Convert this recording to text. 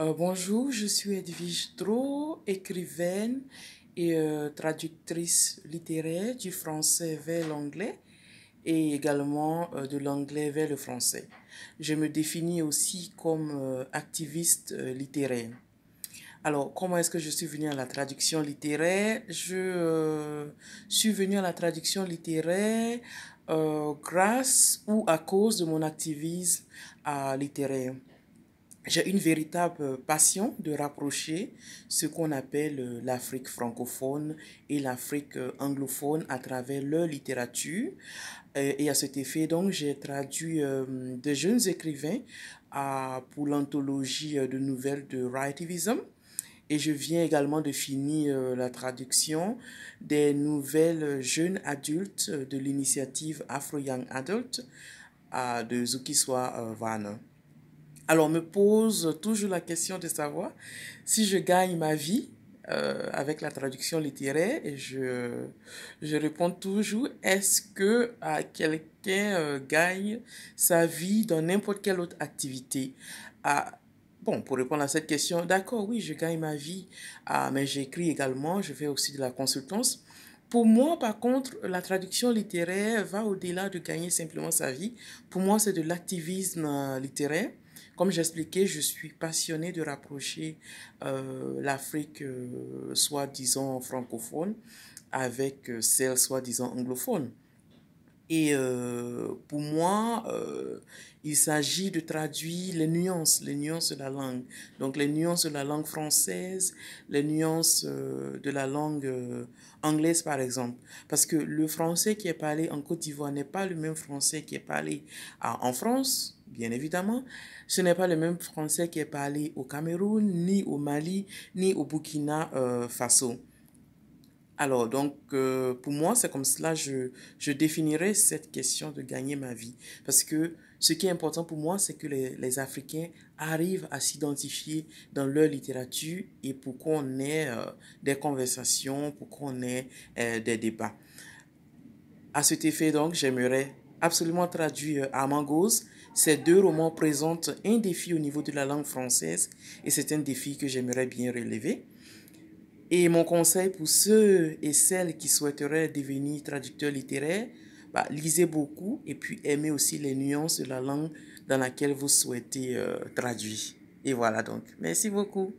Euh, bonjour, je suis Edwige Drault, écrivaine et euh, traductrice littéraire du français vers l'anglais et également euh, de l'anglais vers le français. Je me définis aussi comme activiste littéraire. Alors, comment est-ce que je suis venue à la traduction littéraire Je suis venue à la traduction littéraire grâce ou à cause de mon activisme littéraire j'ai une véritable passion de rapprocher ce qu'on appelle euh, l'Afrique francophone et l'Afrique euh, anglophone à travers leur littérature. Euh, et à cet effet, donc, j'ai traduit de jeunes écrivains pour l'anthologie de nouvelles de Rightivism. Et je viens également de finir la traduction des nouvelles jeunes adultes de l'initiative Afro Young Adult de Zoukiswa Vane. Alors, on me pose toujours la question de savoir si je gagne ma vie euh, avec la traduction littéraire et je, je réponds toujours est-ce que ah, quelqu'un euh, gagne sa vie dans n'importe quelle autre activité ah, Bon, pour répondre à cette question, d'accord, oui, je gagne ma vie, ah, mais j'écris également, je fais aussi de la consultance. Pour moi, par contre, la traduction littéraire va au-delà de gagner simplement sa vie. Pour moi, c'est de l'activisme euh, littéraire. Comme j'expliquais, je suis passionnée de rapprocher euh, l'Afrique euh, soi-disant francophone avec euh, celle soi-disant anglophone. Et euh, pour moi, euh, il s'agit de traduire les nuances, les nuances de la langue. Donc les nuances de la langue française, les nuances euh, de la langue anglaise, par exemple. Parce que le français qui est parlé en Côte d'Ivoire n'est pas le même français qui est parlé en France, bien évidemment. Ce n'est pas le même français qui est parlé au Cameroun, ni au Mali, ni au Burkina Faso. Alors, donc, euh, pour moi, c'est comme cela je, je définirais cette question de gagner ma vie. Parce que ce qui est important pour moi, c'est que les, les, Africains arrivent à s'identifier dans leur littérature et pour qu'on ait euh, des conversations, pour qu'on ait euh, des débats. À cet effet, donc, j'aimerais absolument traduire Mangos. Ces deux romans présentent un défi au niveau de la langue française et c'est un défi que j'aimerais bien relever. Et mon conseil pour ceux et celles qui souhaiteraient devenir traducteurs littéraires, bah, lisez beaucoup et puis aimez aussi les nuances de la langue dans laquelle vous souhaitez euh, traduire. Et voilà donc. Merci beaucoup.